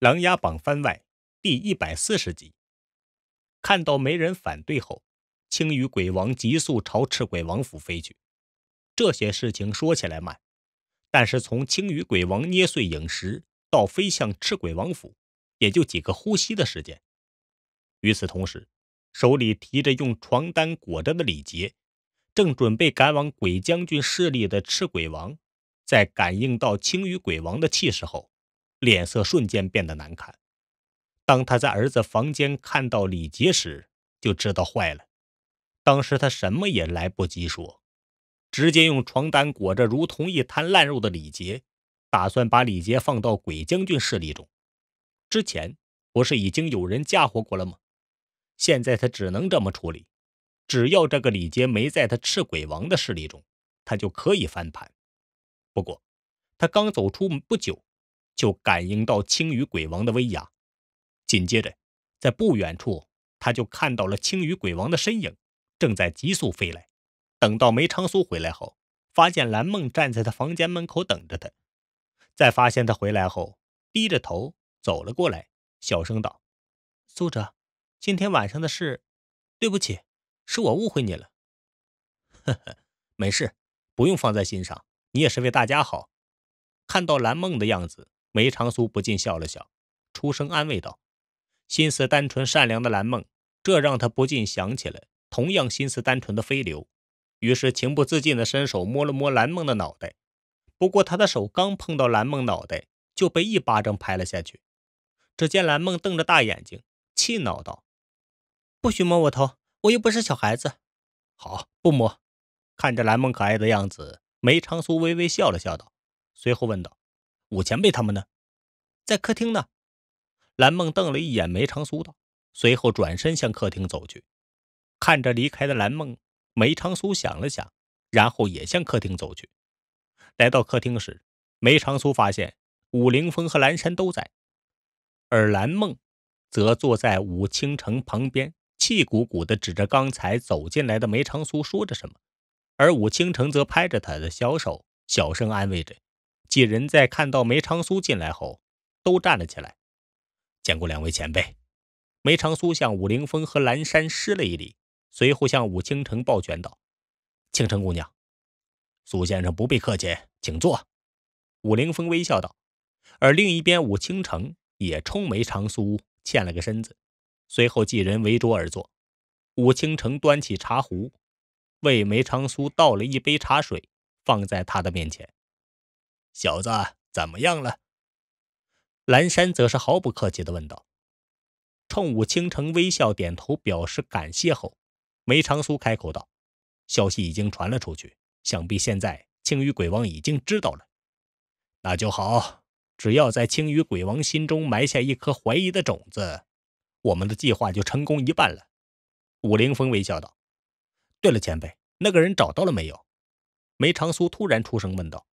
《琅琊榜》番外第一百四十集，看到没人反对后，青羽鬼王急速朝赤鬼王府飞去。这些事情说起来慢，但是从青羽鬼王捏碎影石到飞向赤鬼王府，也就几个呼吸的时间。与此同时，手里提着用床单裹着的礼节，正准备赶往鬼将军势力的赤鬼王，在感应到青羽鬼王的气势后。脸色瞬间变得难看。当他在儿子房间看到李杰时，就知道坏了。当时他什么也来不及说，直接用床单裹着如同一滩烂肉的李杰，打算把李杰放到鬼将军势力中。之前不是已经有人嫁祸过了吗？现在他只能这么处理。只要这个李杰没在他赤鬼王的势力中，他就可以翻盘。不过，他刚走出不久。就感应到青羽鬼王的威压，紧接着，在不远处，他就看到了青羽鬼王的身影，正在急速飞来。等到梅长苏回来后，发现蓝梦站在他房间门口等着他，在发现他回来后，低着头走了过来，小声道：“苏哲，今天晚上的事，对不起，是我误会你了。”“呵呵，没事，不用放在心上，你也是为大家好。”看到蓝梦的样子。梅长苏不禁笑了笑，出声安慰道：“心思单纯善良的蓝梦，这让他不禁想起了同样心思单纯的飞流。”于是情不自禁地伸手摸了摸蓝梦的脑袋。不过他的手刚碰到蓝梦脑袋，就被一巴掌拍了下去。只见蓝梦瞪着大眼睛，气恼道：“不许摸我头！我又不是小孩子。”“好，不摸。”看着蓝梦可爱的样子，梅长苏微微笑了笑道，随后问道。武前辈他们呢？在客厅呢。蓝梦瞪了一眼梅长苏道，随后转身向客厅走去。看着离开的蓝梦，梅长苏想了想，然后也向客厅走去。来到客厅时，梅长苏发现武凌风和蓝山都在，而蓝梦则坐在武倾城旁边，气鼓鼓的指着刚才走进来的梅长苏说着什么，而武倾城则拍着他的小手，小声安慰着。几人在看到梅长苏进来后，都站了起来。见过两位前辈。梅长苏向武凌风和蓝山施了一礼，随后向武倾城抱拳道：“青城姑娘，苏先生不必客气，请坐。”武凌风微笑道。而另一边，武倾城也冲梅长苏欠了个身子，随后几人围桌而坐。武倾城端起茶壶，为梅长苏倒了一杯茶水，放在他的面前。小子怎么样了？蓝山则是毫不客气的问道，冲武倾城微笑点头表示感谢后，梅长苏开口道：“消息已经传了出去，想必现在青羽鬼王已经知道了。”“那就好，只要在青羽鬼王心中埋下一颗怀疑的种子，我们的计划就成功一半了。”武林风微笑道。“对了，前辈，那个人找到了没有？”梅长苏突然出声问道。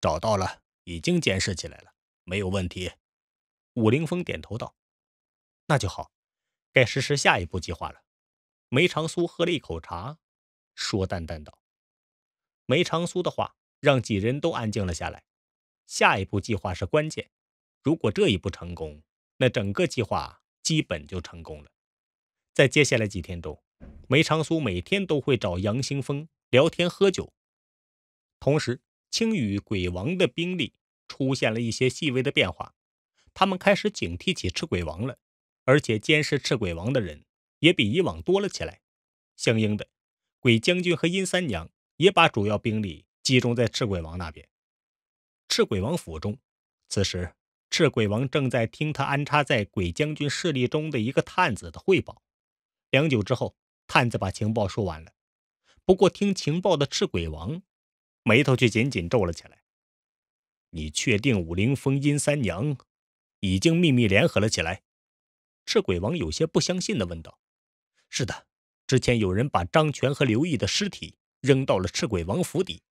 找到了，已经监视起来了，没有问题。武林风点头道：“那就好，该实施下一步计划了。”梅长苏喝了一口茶，说：“淡淡道。”梅长苏的话让几人都安静了下来。下一步计划是关键，如果这一步成功，那整个计划基本就成功了。在接下来几天中，梅长苏每天都会找杨兴峰聊天喝酒，同时。青羽鬼王的兵力出现了一些细微的变化，他们开始警惕起赤鬼王了，而且监视赤鬼王的人也比以往多了起来。相应的，鬼将军和阴三娘也把主要兵力集中在赤鬼王那边。赤鬼王府中，此时赤鬼王正在听他安插在鬼将军势力中的一个探子的汇报。良久之后，探子把情报说完了。不过，听情报的赤鬼王。眉头却紧紧皱了起来。你确定武陵风、阴三娘已经秘密联合了起来？赤鬼王有些不相信的问道。“是的，之前有人把张全和刘毅的尸体扔到了赤鬼王府邸，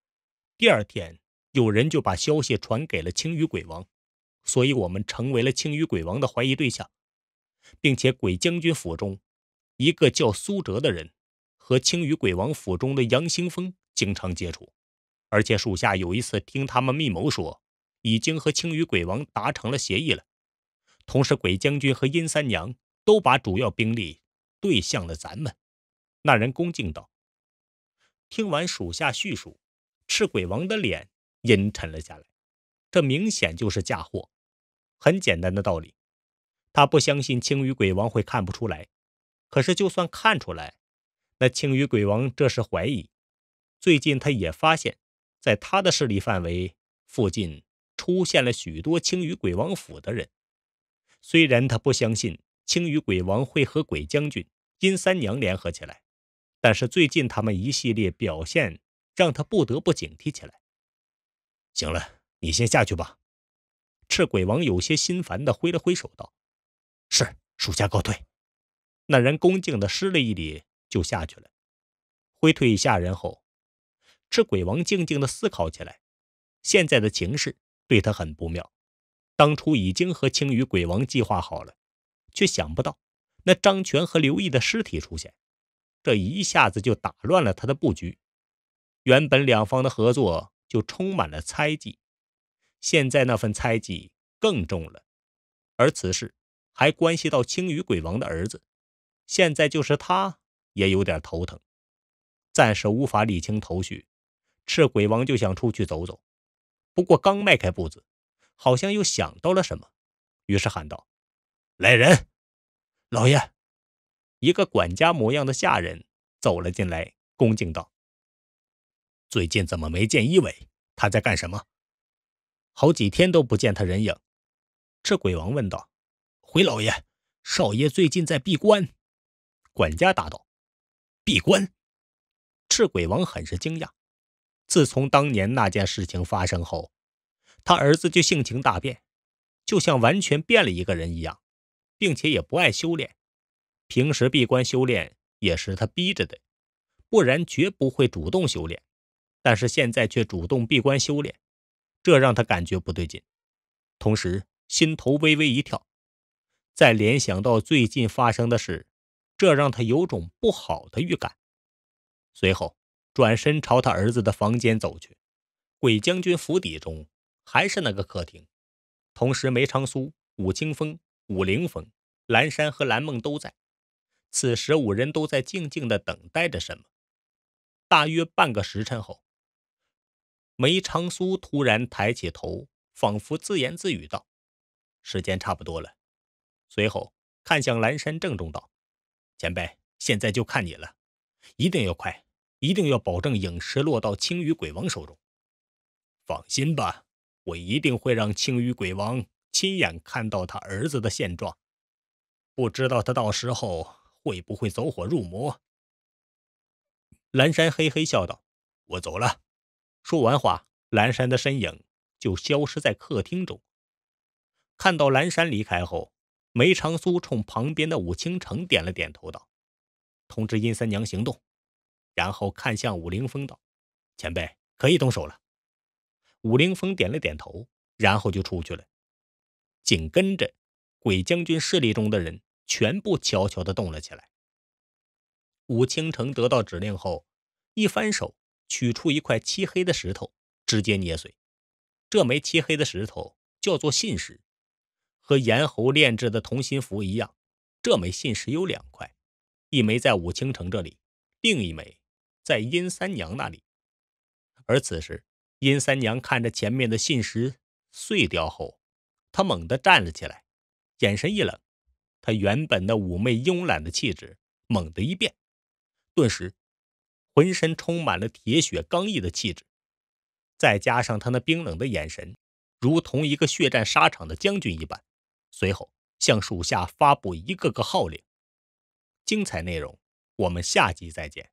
第二天有人就把消息传给了青羽鬼王，所以我们成为了青羽鬼王的怀疑对象，并且鬼将军府中一个叫苏哲的人和青羽鬼王府中的杨兴峰经常接触。”而且属下有一次听他们密谋说，已经和青羽鬼王达成了协议了。同时，鬼将军和阴三娘都把主要兵力对向了咱们。那人恭敬道：“听完属下叙述，赤鬼王的脸阴沉了下来。这明显就是嫁祸。很简单的道理，他不相信青羽鬼王会看不出来。可是，就算看出来，那青羽鬼王这是怀疑。最近他也发现。”在他的势力范围附近出现了许多青羽鬼王府的人。虽然他不相信青羽鬼王会和鬼将军阴三娘联合起来，但是最近他们一系列表现让他不得不警惕起来。行了，你先下去吧。赤鬼王有些心烦的挥了挥手，道：“是，属下告退。”那人恭敬的施了一礼，就下去了。挥退下人后。赤鬼王静静地思考起来，现在的情势对他很不妙。当初已经和青羽鬼王计划好了，却想不到那张全和刘毅的尸体出现，这一下子就打乱了他的布局。原本两方的合作就充满了猜忌，现在那份猜忌更重了。而此事还关系到青羽鬼王的儿子，现在就是他也有点头疼，暂时无法理清头绪。赤鬼王就想出去走走，不过刚迈开步子，好像又想到了什么，于是喊道：“来人，老爷！”一个管家模样的下人走了进来，恭敬道：“最近怎么没见一伟？他在干什么？好几天都不见他人影。”赤鬼王问道：“回老爷，少爷最近在闭关。”管家答道：“闭关。”赤鬼王很是惊讶。自从当年那件事情发生后，他儿子就性情大变，就像完全变了一个人一样，并且也不爱修炼。平时闭关修炼也是他逼着的，不然绝不会主动修炼。但是现在却主动闭关修炼，这让他感觉不对劲，同时心头微微一跳。再联想到最近发生的事，这让他有种不好的预感。随后。转身朝他儿子的房间走去。鬼将军府邸中，还是那个客厅。同时，梅长苏、武清风、武灵风、蓝山和蓝梦都在。此时，五人都在静静的等待着什么。大约半个时辰后，梅长苏突然抬起头，仿佛自言自语道：“时间差不多了。”随后看向蓝山，郑重道：“前辈，现在就看你了，一定要快。”一定要保证影石落到青羽鬼王手中。放心吧，我一定会让青羽鬼王亲眼看到他儿子的现状。不知道他到时候会不会走火入魔？蓝山嘿嘿笑道：“我走了。”说完话，蓝山的身影就消失在客厅中。看到蓝山离开后，梅长苏冲旁边的武清城点了点头，道：“通知阴三娘行动。”然后看向武凌风道：“前辈可以动手了。”武凌风点了点头，然后就出去了。紧跟着，鬼将军势力中的人全部悄悄地动了起来。武清城得到指令后，一翻手取出一块漆黑的石头，直接捏碎。这枚漆黑的石头叫做信石，和阎侯炼制的同心符一样。这枚信石有两块，一枚在武清城这里，另一枚。在殷三娘那里，而此时，殷三娘看着前面的信石碎掉后，她猛地站了起来，眼神一冷，她原本的妩媚慵懒的气质猛地一变，顿时浑身充满了铁血刚毅的气质，再加上她那冰冷的眼神，如同一个血战沙场的将军一般。随后向属下发布一个个号令。精彩内容，我们下集再见。